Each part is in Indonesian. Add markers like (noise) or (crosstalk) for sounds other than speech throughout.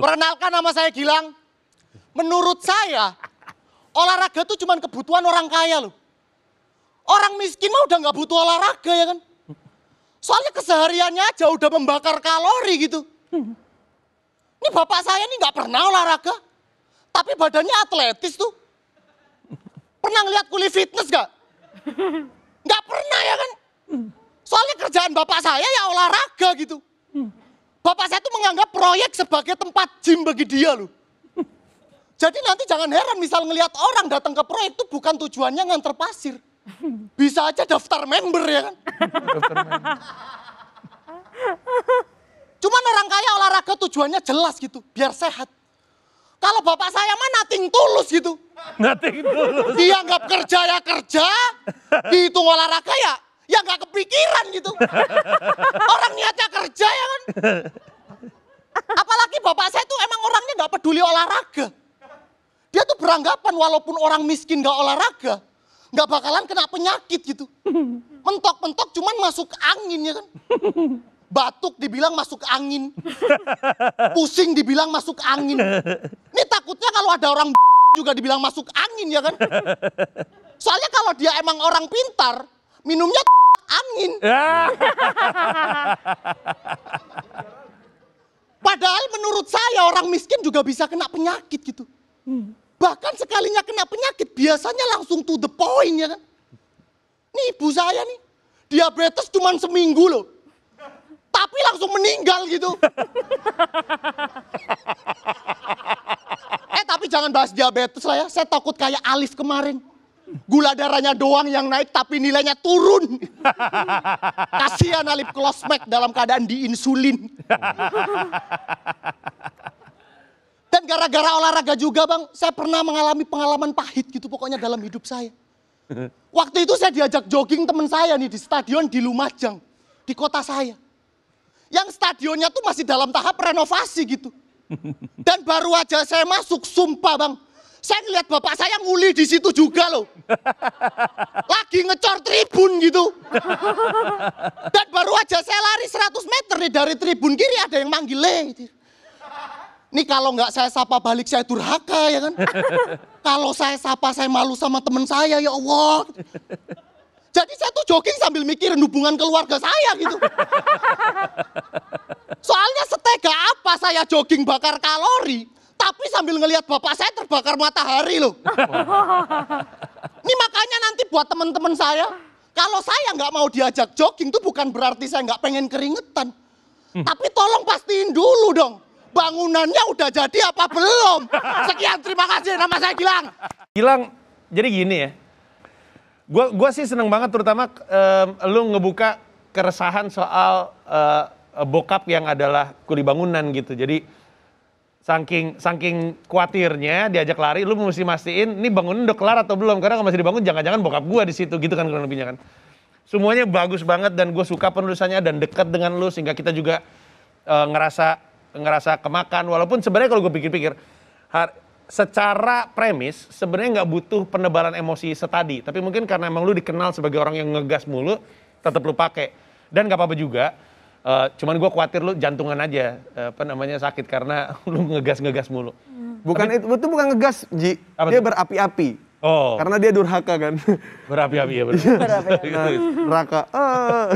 Perkenalkan nama saya Gilang. Menurut saya, olahraga itu cuma kebutuhan orang kaya loh. Orang miskin mah udah nggak butuh olahraga ya kan. Soalnya kesehariannya aja udah membakar kalori gitu. Ini bapak saya ini nggak pernah olahraga. Tapi badannya atletis tuh. Pernah ngeliat kulit fitness gak? Nggak pernah ya kan. Soalnya kerjaan bapak saya ya olahraga gitu. Bapak saya tuh menganggap proyek sebagai tempat gym bagi dia loh. Jadi nanti jangan heran misal ngelihat orang datang ke proyek itu bukan tujuannya nganter pasir. Bisa aja daftar member ya kan. Cuman orang kaya olahraga tujuannya jelas gitu, biar sehat. Kalau bapak saya mah nating tulus gitu. Nating tulus. Dianggap kerja ya kerja, dihitung olahraga ya ya nggak kepikiran gitu. Orang niatnya kerja ya Apalagi bapak saya tuh emang orangnya nggak peduli olahraga. Dia tuh beranggapan walaupun orang miskin nggak olahraga, nggak bakalan kena penyakit gitu. Mentok-mentok cuman masuk angin ya kan. Batuk dibilang masuk angin. Pusing dibilang masuk angin. Ini takutnya kalau ada orang (laughs) juga dibilang masuk angin ya kan. Soalnya kalau dia emang orang pintar, minumnya (laughs) angin. (laughs) Ya orang miskin juga bisa kena penyakit gitu. Hmm. Bahkan sekalinya kena penyakit biasanya langsung to the point ya kan. Nih ibu saya nih diabetes cuma seminggu loh. Tapi langsung meninggal gitu. eh tapi jangan bahas diabetes lah ya. Saya takut kayak Alif kemarin. Gula darahnya doang yang naik tapi nilainya turun. Kasihan Alif Klosmek dalam keadaan diinsulin gara-gara olahraga juga bang, saya pernah mengalami pengalaman pahit gitu pokoknya dalam hidup saya. (laughs) Waktu itu saya diajak jogging teman saya nih di stadion di Lumajang, di kota saya. Yang stadionnya tuh masih dalam tahap renovasi gitu. (laughs) Dan baru aja saya masuk, sumpah bang. Saya ngeliat bapak saya nguli di situ juga loh. (laughs) Lagi ngecor tribun gitu. Dan baru aja saya lari 100 meter nih dari tribun kiri ada yang manggil le. Eh, ini kalau nggak saya sapa balik saya durhaka ya kan. (laughs) kalau saya sapa saya malu sama teman saya ya Allah. Jadi saya tuh jogging sambil mikir hubungan keluarga saya gitu. Soalnya setega apa saya jogging bakar kalori, tapi sambil ngelihat bapak saya terbakar matahari loh. (laughs) Ini makanya nanti buat teman-teman saya, kalau saya nggak mau diajak jogging itu bukan berarti saya nggak pengen keringetan. Hmm. Tapi tolong pastiin dulu dong bangunannya udah jadi apa belum? (laughs) Sekian terima kasih nama saya Gilang. Gilang, jadi gini ya. Gua gua sih seneng banget terutama um, lu ngebuka keresahan soal uh, bokap yang adalah kuli bangunan gitu. Jadi saking saking khawatirnya diajak lari lu mesti mastiin ini bangunan udah kelar atau belum karena kalau masih dibangun jangan-jangan bokap gua di situ gitu kan kurang lebihnya kan semuanya bagus banget dan gue suka penulisannya dan dekat dengan lu sehingga kita juga uh, ngerasa ngerasa kemakan walaupun sebenarnya kalau gue pikir-pikir secara premis sebenarnya nggak butuh penebalan emosi setadi tapi mungkin karena emang lu dikenal sebagai orang yang ngegas mulu tetap lu pakai dan gak apa-apa juga uh, cuman gue khawatir lu jantungan aja uh, apa namanya sakit karena (laughs) lu ngegas ngegas mulu bukan tapi, itu, itu bukan ngegas Ji apa dia berapi-api Oh. Karena dia durhaka kan. (laughs) Berapi-api ya berapi-api. (laughs) Nah, raka ah.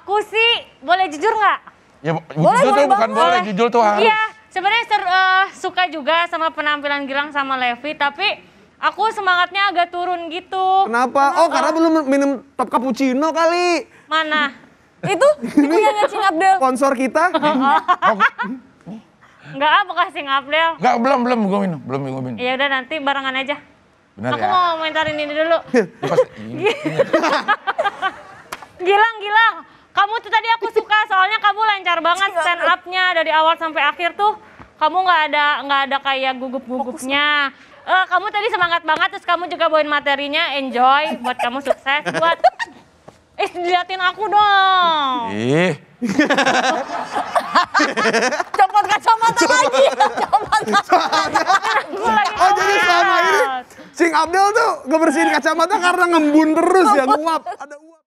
Aku sih boleh jujur nggak? Ya, boleh, boleh, tuh bukan boleh, boleh. jujur tuh harus. Iya, sebenarnya uh, suka juga sama penampilan Gilang sama Levi, tapi aku semangatnya agak turun gitu. Kenapa? Oh, oh. karena eh, belum minum top cappuccino kali. Mana? (laughs) Itu itu yang Cing Abdel. Sponsor kita. Enggak, (laughs) oh, oh. apa kasih del? Enggak, belum, belum gue minum, belum gue minum. Ya udah nanti barengan aja. Benar aku ya? mau komentarin ini dulu. (laughs) Ya, iya, Gilang, Gilang, kamu tuh tadi aku suka soalnya kamu lancar banget iya. stand up-nya dari awal sampai akhir tuh kamu nggak ada nggak ada kayak gugup-gugupnya. Uh, kamu tadi semangat banget terus kamu juga bawain materinya enjoy buat kamu sukses buat eh diliatin aku dong. Ih. Copot kacamata lagi. Copot oh jadi selama ini Sing Abdel tuh ngebersihin kacamata karena ngembun terus ya nguap. Ada uap.